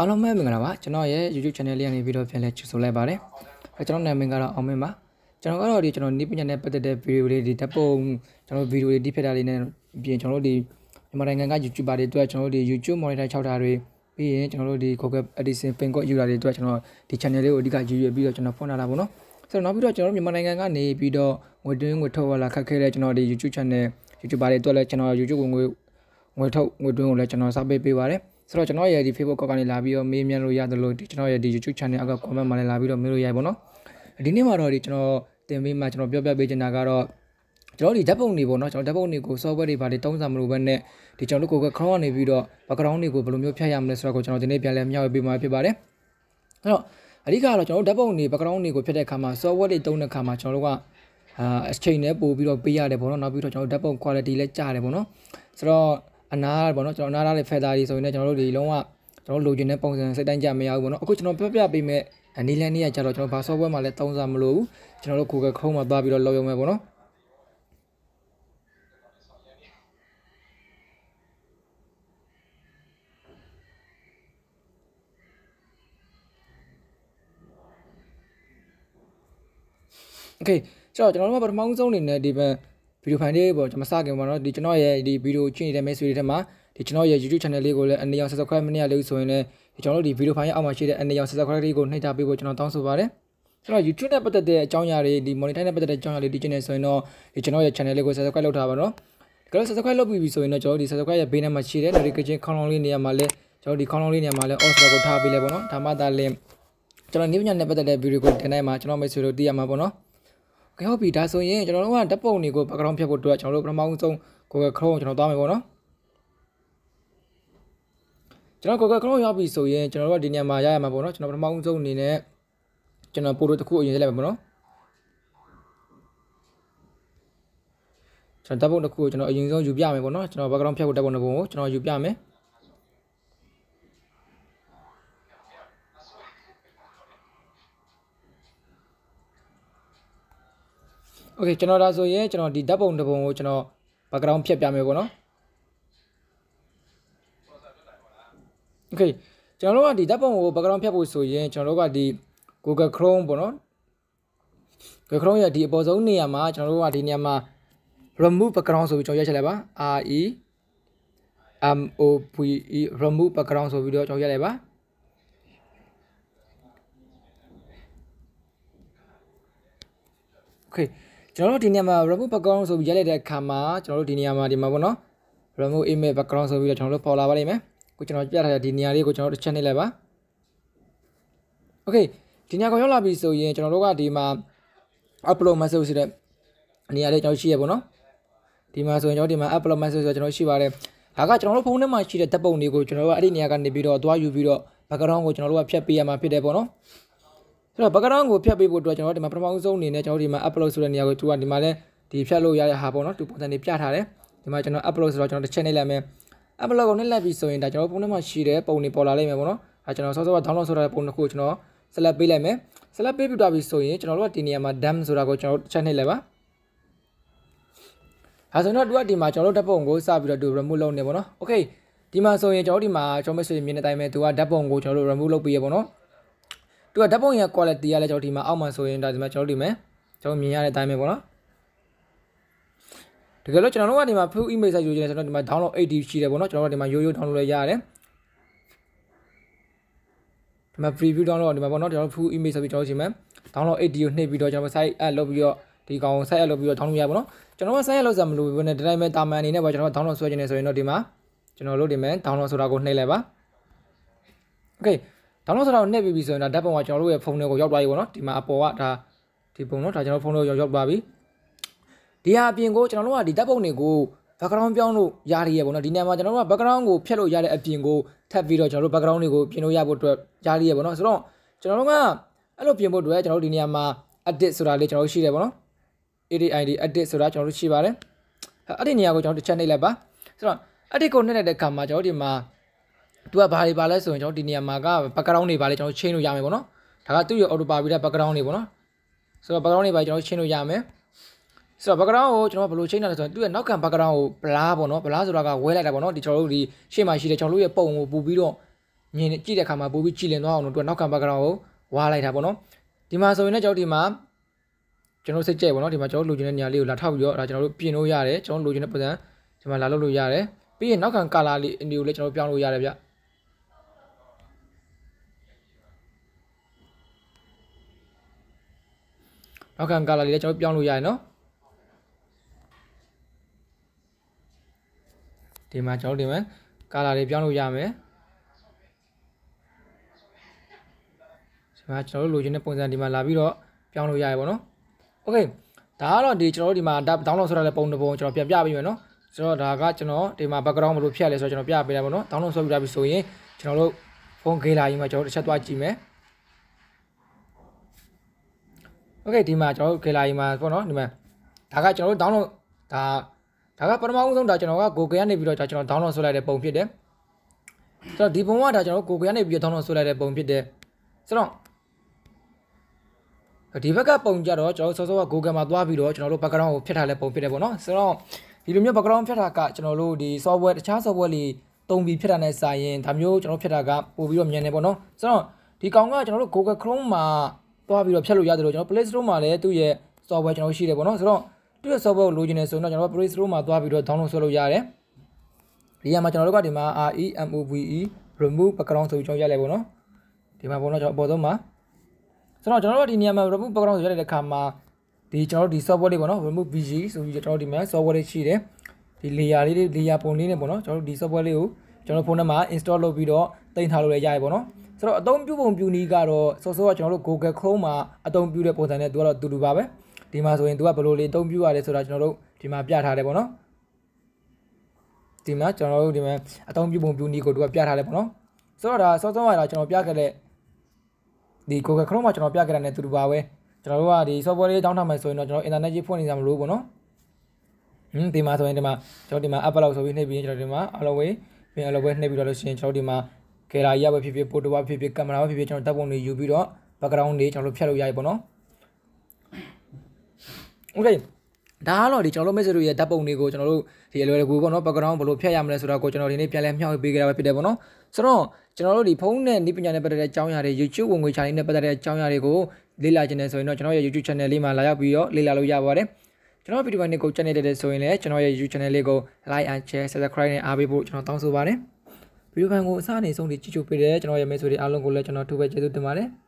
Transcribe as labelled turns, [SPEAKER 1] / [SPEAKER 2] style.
[SPEAKER 1] အားလုံးပဲမင်္ဂလာပါကျွန်တော်ရဲ့ YouTube channel လေးကနေပြီးတော့ပြန်လည်ကြိုဆိုလိုက်ပါတယ်အဲကျွန်တော်နာမည်ကတော့အောင်မင်းပါကျွန်တော်ကတော့ဒီကျွန်တော်နေပညာနဲ့ပတ်သက်တဲ့ video လေးဒီဓာတ်ပုံကျွန်တော်ဗီဒီယိုတွေတိဖက်တာလေးနဲ့ပြင်ကျွန်တော်တို့ဒီမြန်မာနိုင်ငံက YouTuber တွေအတွက်ကျွန်တော်တို့ဒီ YouTube monitor 6တာတွေပြီးရင်ကျွန်တော်တို့ဒီ Google Adsense pin code ယူတာတွေအတွက်ကျွန်တော်ဒီ channel လေးကိုအဓိကယူရပြီးတော့ကျွန်တော်ဖွင့်လာတာပေါ့နော်ဆိုတော့နောက်ပြီးတော့ကျွန်တော်မြန်မာနိုင်ငံကနေပြီးတော့ငွေတွင်းငွေထုတ်လာခက်ခဲတဲ့ကျွန်တော်ဒီ YouTube channel YouTuber တွေအတွက်လည်းကျွန်တော် YouTube ငွေငွေထုတ်ငွေတွင်းကိုလည်းကျွန်တော်စပေးပေးပါတယ်ဆိုတော့ကျွန်တော်ရဲ့ဒီ Facebook ကနေလာပြီးတော့မေးမြန်းလို့ရတယ်လို့ကျွန်တော်ရဲ့ဒီ YouTube channel က comment မှာလည်းလာပြီးတော့မေးလို့ရပါတော့ဒီနေ့မှာတော့ဒီကျွန်တော်တင်ပေးမှာကျွန်တော်ပြောပြပေးချင်တာကတော့ကျွန်တော်ဒီဓာတ်ပုံတွေပေါ့နော်ကျွန်တော်ဓာတ်ပုံတွေကို software တွေဘာတွေတုံးစားမလို့ပဲနဲ့ဒီကျွန်တော်တို့ကို Chrome ကနေပြီးတော့ background တွေကိုဘယ်လိုမျိုးဖြတ်ရမလဲဆိုတော့ကျွန်တော်ဒီနေ့ပြန်လည်မျှဝေပေးမှာဖြစ်ပါတယ်အဲ့တော့အဓိကကတော့ကျွန်တော်ဓာတ်ပုံတွေ background တွေကိုဖြတ်တဲ့အခါမှာ software တွေတုံးတဲ့အခါမှာကျွန်တော်တို့ကအာအချိန်နဲ့ပို့ပြီးတော့ပေးရတယ်ပေါ့နော်နောက်ပြီးတော့ကျွန်တော်ဓာတ်ပုံ quality လည်းကျတယ်ပေါ့နော်ဆိုတော့အနားပေါ့နော်ကျွန်တော်အနားရတဲ့ feather တွေဆိုရင်လည်းကျွန်တော်တို့ဒီလုံးဝကျွန်တော်လိုချင်တဲ့ပုံစံစိတ်တိုင်းကြမရဘူးပေါ့နော်အခုကျွန်တော်ပြပြပေးမဲ့အနေလန်းလေးကကြတော့ကျွန်တော်ဘာ software မှာလည်းသုံးစားမလို့ဘူးကျွန်တော်တို့ Google Chrome မှာသွားပြီးတော့လုပ်ရုံပဲပေါ့နော်โอเคကျတော့ကျွန်တော်တို့ကပထမဆုံးအနေနဲ့ဒီဘက်ဒီဗီဒီယိုဖိုင်လေးပေါ့ကျွန်မစခင်ပေါ့နော်ဒီကျွန်တော်ရဲ့ဒီဗီဒီယိုကြည့်နေတဲ့မိတ်ဆွေတွေထဲမှာဒီကျွန်တော်ရဲ့ YouTube channel လေးကိုလည်းအနေအောင် subscribe မနေရလို့ဆိုရင်လည်းဒီကျွန်တော်တို့ဒီဗီဒီယိုဖိုင်ရဲ့အောက်မှာရှိတဲ့အနေအောင် subscribe လေးကိုနှိပ်ထားပေးဖို့ကျွန်တော်တောင်းဆိုပါတယ်ကျွန်တော် YouTube နဲ့ပတ်သက်တဲ့အကြောင်းအရာတွေဒီ monetize နဲ့ပတ်သက်တဲ့အကြောင်းအရာတွေဒီ channel ဆိုရင်တော့ဒီကျွန်တော်ရဲ့ channel လေးကို subscribe လုပ်ထားပါတော့ကြတော့ subscribe လုပ်ပြီဆိုရင်တော့ကျွန်တော်ဒီ subscribe ရဲ့ဘေးနားမှာရှိတဲ့ notification ခေါင်းလုံးလေးနေရာမှာလည်းကျွန်တော်ဒီခေါင်းလုံးလေးနေရာမှာလည်း all subscribe ကိုထားပေးလဲပေါ့နော်ဒါမှသာလင်ကျွန်တော် new channel နဲ့ပတ်သက်တဲ့ video ကိုတင်နိုင်မှာကျွန်တော်မိတ်ဆွေတို့သိရမှာပေါ့နော်ကဲဟုတ်ပြီဒါဆိုရင်ကျွန်တော်တို့ကဓာတ်ပုံတွေကို background ဖြတ်ဖို့အတွက်ကျွန်တော်တို့ပထမဆုံး Google Chrome ကျွန်တော်သွားမယ်ပေါ့နော်ကျွန်တော် Google Chrome ရောက်ပြီဆိုရင်ကျွန်တော်တို့ကဒီညမှာရရမှာပေါ့နော်ကျွန်တော်ပထမဆုံးအနေနဲ့ကျွန်တော် photo တစ်ခုအရင်ဆက်လိုက်မယ်ပေါ့နော်ကျွန်တော်ဓာတ်ပုံတစ်ခုကိုကျွန်တော်အရင်ဆုံးယူပြမယ်ပေါ့နော်ကျွန်တော် background ဖြတ်ဖို့ဓာတ်ပုံတစ်ခုကိုကျွန်တော်ယူပြမယ်โอเคကျွန်တော်ဒါဆိုရင်ကျွန်တော်ဒီဓာတ်ပုံတစ်ပုံကိုကျွန်တော် background ဖြတ်ပြမယ်ပေါ့နော်โอเคကျွန်တော်တို့ကဒီဓာတ်ပုံကို background ဖြတ်ဖို့ဆိုရင်ကျွန်တော်တို့ကဒီ Google Chrome ပေါ့နော် Google Chrome ရဲ့ဒီအပေါ်ဆုံးနေရာမှာကျွန်တော်တို့ကဒီနေရာမှာ remove background ဆိုပြီးကျွန်တော်ရိုက်ချက်လိုက်ပါ R E M O V E remove background ဆိုပြီးတော့ကျွန်တော်ရိုက်လိုက်ပါโอเคကျွန်တော်တို့ဒီနေရာမှာ remove background ဆိုပြီးရိုက်လိုက်တဲ့အခါမှာကျွန်တော်တို့ဒီနေရာမှာဒီမှာပေါ့နော် remove image background ဆိုပြီးတော့ကျွန်တော်တို့ပေါ်လာပါလိမ့်မယ်ကိုကျွန်တော်ပြထားတဲ့ဒီနေရာလေးကိုကျွန်တော်တို့တစ်ချက်နှိပ်လိုက်ပါ okay ဒီနေရာကိုရောက်လာပြီဆိုရင်ကျွန်တော်တို့ကဒီမှာ upload message ဆိုတဲ့နေရာလေးကျွန်တော်ရှိရပေါ့နော်ဒီမှာဆိုရင်ကျွန်တော်ဒီမှာ upload message ဆိုတော့ကျွန်တော်ရှိပါတယ်ဒါကကျွန်တော်တို့ဖုန်းထဲမှာရှိတဲ့ဓာတ်ပုံတွေကိုကျွန်တော်တို့အဲ့ဒီနေရာကနေပြီးတော့သွားယူပြီးတော့ background ကိုကျွန်တော်တို့ကဖြတ်ပေးရမှာဖြစ်တယ်ပေါ့နော်ဆိုတော့ background ကိုဖြတ်ပေးဖို့အတွက်ကျွန်တော်တို့ဒီမှာပထမဆုံးအနေနဲ့ကျွန်တော်တို့ဒီမှာ upload ဆိုတဲ့နေရာကိုသူကဒီမှာလဲဒီဖြတ်လို့ရတဲ့ဟာပေါ့နော်သူပုံစံတွေပြထားတယ်ဒီမှာကျွန်တော် upload ဆိုတော့ကျွန်တော်တစ်ချက်နှိပ်လိုက်မယ် upload ကိုနှိပ်လိုက်ပြီဆိုရင်ဒါကျွန်တော်ပုံထဲမှာရှိတဲ့ပုံတွေပေါ်လာလိမ့်မယ်ပေါ့နော်ဒါကျွန်တော်ဆော့ဆော့က download ဆိုတဲ့ပုံတစ်ခုကိုကျွန်တော် select ပေးလိုက်မယ် select ပေးပြီးတော့ပြီဆိုရင်ကျွန်တော်တို့ကဒီနေရာမှာ dam ဆိုတာကိုကျွန်တော်တို့တစ်ချက်နှိပ်လိုက်ပါဒါဆိုတော့သူကဒီမှာကျွန်တော်တို့ဓာတ်ပုံကိုစပြီးတော့သူ remove လုပ်နေပေါ့နော် okay ဒီမှာဆိုရင်ကျွန်တော်တို့ဒီမှာကျွန်တော်မဆွေမြင်တဲ့အတိုင်းပဲသူကဓာတ်ပုံကိုကျွန်တော်တို့ remove လုပ်ပေးရပေါ့နော်သူကဓာတ်ပုံရဲ့ quality ကလည်းကျွန်တော်ဒီမှာအောက်မှာဆိုရင်ဒါဒီမှာကျွန်တော်ဒီမှာကျွန်တော်မြင်ရတဲ့အတိုင်းပဲပေါ့နော်တကယ်လို့ကျွန်တော်တို့ကဒီမှာ full image ဆိုယူနေတယ်ကျွန်တော်ဒီမှာ download 80ရှိတယ်ပေါ့နော်ကျွန်တော်တို့ဒီမှာရိုးရိုး download လည်းရတယ်ဒီမှာ preview download ဒီမှာပေါ့နော်ကျွန်တော် full image ဆိုပြီးကျွန်တော်ချိန်မှာ download 80ကိုနှိပ်ပြီးတော့ကျွန်တော် site add လုပ်ပြီးတော့ဒီကောင် site add လုပ်ပြီးတော့ download ရပါတော့ကျွန်တော်က site add လုပ်စရာမလိုဘူးနဲ့ဒီတိုင်းပဲတာမန်အနေနဲ့ပဲကျွန်တော်က download ဆွဲခြင်းနေဆိုရင်တော့ဒီမှာကျွန်တော်တို့ဒီမှာ download ဆိုတာကိုနှိပ်လိုက်ပါ okay download ဆိုတာကိုနှိပ်ပြီးပြီဆိုရင်ဒါဓာတ်ပုံကကျွန်တော်တို့ရဲ့ဖုန်းထဲကိုရောက်သွားပြီပေါ့နော်ဒီမှာအပေါ်ကဒါဒီပုံတော့ဒါကျွန်တော်ဖုန်းထဲကိုရောက်သွားပြီဒီဟာအပြင်ကိုကျွန်တော်တို့ကဒီဓာတ်ပုံတွေကို background ပြောင်းလို့ရရရပေါ့နော်ဒီနေရာမှာကျွန်တော်တို့က background ကိုဖျက်လို့ရတဲ့အပြင်ကိုထပ်ပြီးတော့ကျွန်တော်တို့ background တွေကိုပြင်လို့ရဖို့အတွက်ရရရပေါ့နော်ဆိုတော့ကျွန်တော်တို့ကအဲ့လိုပြင်ဖို့အတွက်ကျွန်တော်တို့ဒီနေရာမှာ edit ဆိုတာလေးကျွန်တော်တို့ရှိတယ်ပေါ့နော် ADID edit ဆိုတာကျွန်တော်တို့ရှိပါတယ်အဲ့ဒီနေရာကိုကျွန်တော်တို့တစ်ချက်နှိပ်လိုက်ပါဆိုတော့ edit ကိုနှိပ်လိုက်တဲ့အခါမှာကျွန်တော်တို့ဒီမှာသူကဘာတွေပါလဲဆိုရင်ကျွန်တော်ဒီနေရာမှာက background တွေပါလဲကျွန်တော်ချိန်လို့ရမယ်ပေါ့နော်ဒါကသူ့ရဲ့ auto ပါပြီးတဲ့ background တွေပေါ့နော်ဆိုတော့ background တွေပါကျွန်တော်ချိန်လို့ရမယ်ဆိုတော့ background ကိုကျွန်တော်ဘယ်လိုချိန်တာလဲဆိုရင်သူ့ရဲ့နောက်ခံ background ကို blur ပေါ့နော် blur ဆိုတာကဝဲလိုက်တာပေါ့နော်ဒီကျွန်တော်တို့ဒီရှေ့မှာရှိတဲ့ကျွန်တော်တို့ရဲ့ပုံကိုပူပြီးတော့မြင်ကြည့်တဲ့အခါမှာပူပြီးကြည်လင်သွားအောင်လို့သူကနောက်ခံ background ကိုဝါလိုက်တာပေါ့နော်ဒီမှာဆိုရင်လည်းကျွန်တော်ဒီမှာကျွန်တော်စိတ်ကြဲပေါ့နော်ဒီမှာကျွန်တော်လိုချင်တဲ့နေရာလေးကိုလာထောက်ပြီးတော့ဒါကျွန်တော်တို့ပြင်လို့ရတယ်ကျွန်တော်လိုချင်တဲ့ပုံစံဒီမှာလာလုပ်လို့ရတယ်ပြီးရင်နောက်ခံ color လေးအမျိုးလေးကျွန်တော်ပြောင်းလို့ရတယ်ဗျနောက်ခံ color လေးလည်းကျွန်တော်ပြောင်းလို့ရတယ်နော်ဒီမှာကျွန်တော်ဒီမှာ color တွေပြောင်းလို့ရမယ်ဒီမှာကျွန်တော်တို့လိုချင်တဲ့ပုံစံဒီမှာလာပြီးတော့ပြောင်းလို့ရတယ်ပေါ့နော် okay ဒါကတော့ဒီကျွန်တော်တို့ဒီမှာ download ဆိုတာလည်းပုံတစ်ပုံကျွန်တော်ပြန်ပြပေးမယ်နော်ဆိုတော့ဒါကကျွန်တော်ဒီမှာ background ဘယ်လိုဖြတ်လဲဆိုတော့ကျွန်တော်ပြပေးတာပေါ့နော် download ဆွဲပြီးတာပြီဆိုရင်ကျွန်တော်တို့ဖုန်း gallery မှာကျွန်တော်တစ်ချက်သွားကြည့်မယ် okay ဒီမှာကျွန်တော်တို့ gallery မှာပေါ့နော်ဒီမှာဒါကကျွန်တော်တို့ download ဒါဒါကပထမဦးဆုံးဒါကျွန်တော်က Google ကနေပြီးတော့ဒါကျွန်တော် download ဆွဲလိုက်တဲ့ပုံဖြစ်တယ်ဆိုတော့ဒီပုံကဒါကျွန်တော် Google ကနေပြီးတော့ download ဆွဲလိုက်တဲ့ပုံဖြစ်တယ်ဆိုတော့ဒီဘက်ကပုံကြတော့ကျွန်တော်စောစောက Google မှာသွားပြီးတော့ကျွန်တော်တို့ background ကိုဖြတ်ထားလဲပုံဖြစ်တယ်ပေါ့နော်ဆိုတော့ဒီလိုမျိုး background ဖြတ်တာကကျွန်တော်တို့ဒီ software တခြား software တွေတုံပြီးဖြတ်တာနဲ့စာရင်ဒါမျိုးကျွန်တော်ဖြတ်တာကပို့ပြီးတော့မြန်တယ်ပေါ့နော်ဆိုတော့ဒီကောင်ကကျွန်တော်တို့ Google Chrome မှာသွားပြီးတော့ဖြတ်လို့ရတယ်လို့ကျွန်တော် Play Store မှာလည်းသူ့ရဲ့ software ကျွန်တော်ရှိတယ်ပေါ့နော်ဆိုတော့သူ့ရဲ့ software ကိုလိုချင်တယ်ဆိုတော့ကျွန်တော် Play Store မှာသွားပြီးတော့ download ဆွဲလို့ရတယ်ဒီမှာကျွန်တော်တို့ကဒီမှာ REMOVE remove background ဆိုပြီးကျွန်တော်ရိုက်လိုက်ပေါ့နော်ဒီမှာပေါ့နော်ကျွန်တော်အပေါ်ဆုံးမှာဆိုတော့ကျွန်တော်တို့ကဒီနေရာမှာ remove background ဆိုရိုက်တဲ့အခါမှာဒီကျွန်တော်တို့ဒီ software လေးပေါ့နော် remove bg ဆိုပြီးကျွန်တော်တို့ဒီမှာ software လေးရှိတယ်ဒီ layer လေး layer ပုံလေးနဲ့ပေါ့နော်ကျွန်တော်တို့ဒီ software လေးကိုကျွန်တော်ဖုန်းထဲမှာ install လုပ်ပြီးတော့တင်ထားလို့လည်းရရပေါ့နော်ဆိုတော့အသုံးပြုပုံပြူနီးကတော့ဆော့ဆော့ကကျွန်တော်တို့ Google Chrome မှာအသုံးပြုတဲ့ပုံစံနဲ့သူကတော့တူတူပါပဲဒီမှာဆိုရင်သူကဘယ်လိုလေးအသုံးပြုရလဲဆိုတာကျွန်တော်တို့ဒီမှာပြထားတယ်ပေါ့နော်ဒီမှာကျွန်တော်တို့ဒီမှာအသုံးပြုပုံပြူနီးကိုသူကပြထားတယ်ပေါ့နော်ဆိုတော့ဒါဆော့ဆော့ကတော့ကျွန်တော်ပြခဲ့တဲ့ဒီ Google Chrome မှာကျွန်တော်ပြခဲ့တာနဲ့တူတူပါပဲကျွန်တော်တို့ကဒီ software လေးတောင်းထားမှဆိုရင်တော့ကျွန်တော် internet ကြီးဖွင့်နေကြမလို့ပေါ့နော်ဟင်းဒီမှာဆိုရင်ဒီမှာကျွန်တော်ဒီမှာ upload ဆိုပြီးနှိပ်ပြီးကျွန်တော်ဒီမှာ allow way ပြန် allow way နှိပ်ပြီးတော့လို့ရှိရင်ကျွန်တော်ဒီမှာကင်မရာကြီးပဲဖြစ်ဖြစ်ပိုတိုဘာဖြစ်ဖြစ်ကင်မရာပဲဖြစ်ဖြစ်ကျွန်တော်ဓာတ်ပုံတွေယူပြီးတော့ background တွေကျွန်တော်တို့ဖြတ်လို့ရပြီပေါ့နော် okay ဒါကတော့ဒီကျွန်တော်တို့ message ရဲ့ဓာတ်ပုံတွေကိုကျွန်တော်တို့ဒီအလွယ်တကူပေါ့နော် background ဘယ်လိုဖြတ်ရမလဲဆိုတာကိုကျွန်တော်ဒီနေ့ပြန်လဲမျှဝေပေးကြတာပဲဖြစ်တယ်ပေါ့နော်ဆိုတော့ကျွန်တော်တို့ဒီဖုန်းနဲ့နိပညာနဲ့ပတ်သက်တဲ့အကြောင်းအရာတွေ YouTube ဝင်ငွေချာလေးနဲ့ပတ်သက်တဲ့အကြောင်းအရာတွေကိုလေ့လာခြင်းနဲ့ဆိုရင်တော့ကျွန်တော်ရဲ့ YouTube channel လေးမှာလာရောက်ပြီးတော့လေ့လာလို့ရပါတယ်ကျွန်တော်ဗီဒီယိုနဲ့ကို channel တက်တဲ့ဆိုရင်လည်းကျွန်တော်ရဲ့ YouTube channel လေးကို like and share subscribe နဲ့အားပေးဖို့ကျွန်တော်တောင်းဆိုပါတယ်ဗီဒီယိုဖိုင်ကိုအစအနေဆုံးထိကြည့်ကြပေးတဲ့ကျွန်တော်ရဲ့မိတ်ဆွေတွေအားလုံးကိုလည်းကျွန်တော်ထူပဲကျေးဇူးတင်ပါတယ်။